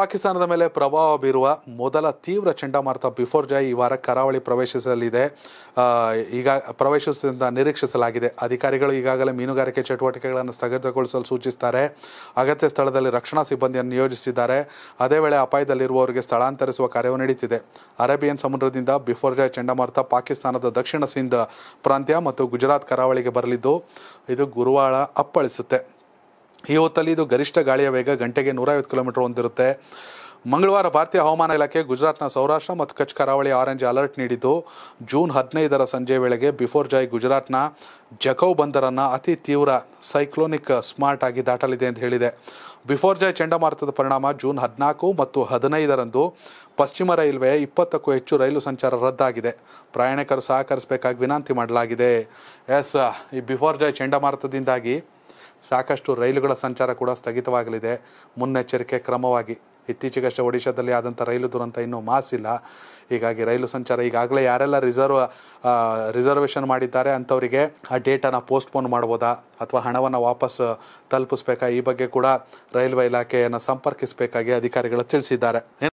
ಪಾಕಿಸ್ತಾನದ ಮೇಲೆ ಪ್ರಭಾವ ಬೀರುವ ಮೊದಲ ತೀವ್ರ ಚಂಡಮಾರುತ ಬಿಫೋರ್ ಜಾಯ್ ಈ ವಾರ ಕರಾವಳಿ ಪ್ರವೇಶಿಸಲಿದೆ ಈಗ ಪ್ರವೇಶಿಸಿದ ನಿರೀಕ್ಷಿಸಲಾಗಿದೆ ಅಧಿಕಾರಿಗಳು ಈಗಾಗಲೇ ಮೀನುಗಾರಿಕೆ ಚಟುವಟಿಕೆಗಳನ್ನು ಸ್ಥಗಿತಗೊಳಿಸಲು ಸೂಚಿಸುತ್ತಾರೆ ಅಗತ್ಯ ಸ್ಥಳದಲ್ಲಿ ರಕ್ಷಣಾ ಸಿಬ್ಬಂದಿಯನ್ನು ನಿಯೋಜಿಸಿದ್ದಾರೆ ಅದೇ ವೇಳೆ ಅಪಾಯದಲ್ಲಿರುವವರಿಗೆ ಸ್ಥಳಾಂತರಿಸುವ ಕಾರ್ಯವು ನಡೆಯುತ್ತಿದೆ ಅರೇಬಿಯನ್ ಸಮುದ್ರದಿಂದ ಬಿಫೋರ್ ಜಾಯ್ ಚಂಡಮಾರುತ ಪಾಕಿಸ್ತಾನದ ದಕ್ಷಿಣ ಸಿಂಧ್ ಪ್ರಾಂತ್ಯ ಮತ್ತು ಗುಜರಾತ್ ಕರಾವಳಿಗೆ ಬರಲಿದ್ದು ಇದು ಗುರುವಾರ ಅಪ್ಪಳಿಸುತ್ತೆ ಈ ಹೊತ್ತಲ್ಲಿ ಇದು ಗರಿಷ್ಠ ಗಾಳಿಯ ವೇಗ ಗಂಟೆಗೆ ನೂರೈವತ್ತು ಕಿಲೋಮೀಟರ್ ಹೊಂದಿರುತ್ತೆ ಮಂಗಳವಾರ ಭಾರತೀಯ ಹವಾಮಾನ ಇಲಾಖೆ ಗುಜರಾತ್ನ ಸೌರಾಷ್ಟ್ರ ಮತ್ತು ಕಚ್ ಕರಾವಳಿ ಆರೆಂಜ್ ಅಲರ್ಟ್ ನೀಡಿದ್ದು ಜೂನ್ ಹದಿನೈದರ ಸಂಜೆ ವೇಳೆಗೆ ಬಿಫೋರ್ ಜಾಯ್ ಗುಜರಾತ್ನ ಜಕೌ ಬಂದರನ್ನು ಅತಿ ತೀವ್ರ ಸೈಕ್ಲೋನಿಕ್ ಸ್ಮಾರ್ಟ್ ಆಗಿ ದಾಟಲಿದೆ ಅಂತ ಹೇಳಿದೆ ಬಿಫೋರ್ ಜಾಯ್ ಚಂಡಮಾರುತದ ಪರಿಣಾಮ ಜೂನ್ ಹದಿನಾಲ್ಕು ಮತ್ತು ಹದಿನೈದರಂದು ಪಶ್ಚಿಮ ರೈಲ್ವೆ ಇಪ್ಪತ್ತಕ್ಕೂ ಹೆಚ್ಚು ರೈಲು ಸಂಚಾರ ರದ್ದಾಗಿದೆ ಪ್ರಯಾಣಿಕರು ಸಹಕರಿಸಬೇಕಾಗಿ ವಿನಂತಿ ಮಾಡಲಾಗಿದೆ ಎಸ್ ಈ ಬಿಫೋರ್ ಜಾಯ್ ಚಂಡಮಾರುತದಿಂದಾಗಿ ಸಾಕಷ್ಟು ರೈಲುಗಳ ಸಂಚಾರ ಕೂಡ ಸ್ಥಗಿತವಾಗಲಿದೆ ಮುನ್ನೆಚ್ಚರಿಕೆ ಕ್ರಮವಾಗಿ ಇತ್ತೀಚೆಗಷ್ಟೇ ಒಡಿಶಾದಲ್ಲಿ ಆದಂಥ ರೈಲು ದುರಂತ ಇನ್ನೂ ಮಾಸಿಲ್ಲ ಹೀಗಾಗಿ ರೈಲು ಸಂಚಾರ ಈಗಾಗಲೇ ಯಾರೆಲ್ಲ ರಿಸರ್ವ್ ರಿಸರ್ವೇಷನ್ ಮಾಡಿದ್ದಾರೆ ಅಂಥವರಿಗೆ ಆ ಡೇಟಾನ ಪೋಸ್ಟ್ಪೋನ್ ಮಾಡ್ಬೋದಾ ಅಥವಾ ಹಣವನ್ನು ವಾಪಸ್ ತಲುಪಿಸ್ಬೇಕಾ ಈ ಬಗ್ಗೆ ಕೂಡ ರೈಲ್ವೆ ಇಲಾಖೆಯನ್ನು ಸಂಪರ್ಕಿಸಬೇಕಾಗಿ ಅಧಿಕಾರಿಗಳು ತಿಳಿಸಿದ್ದಾರೆ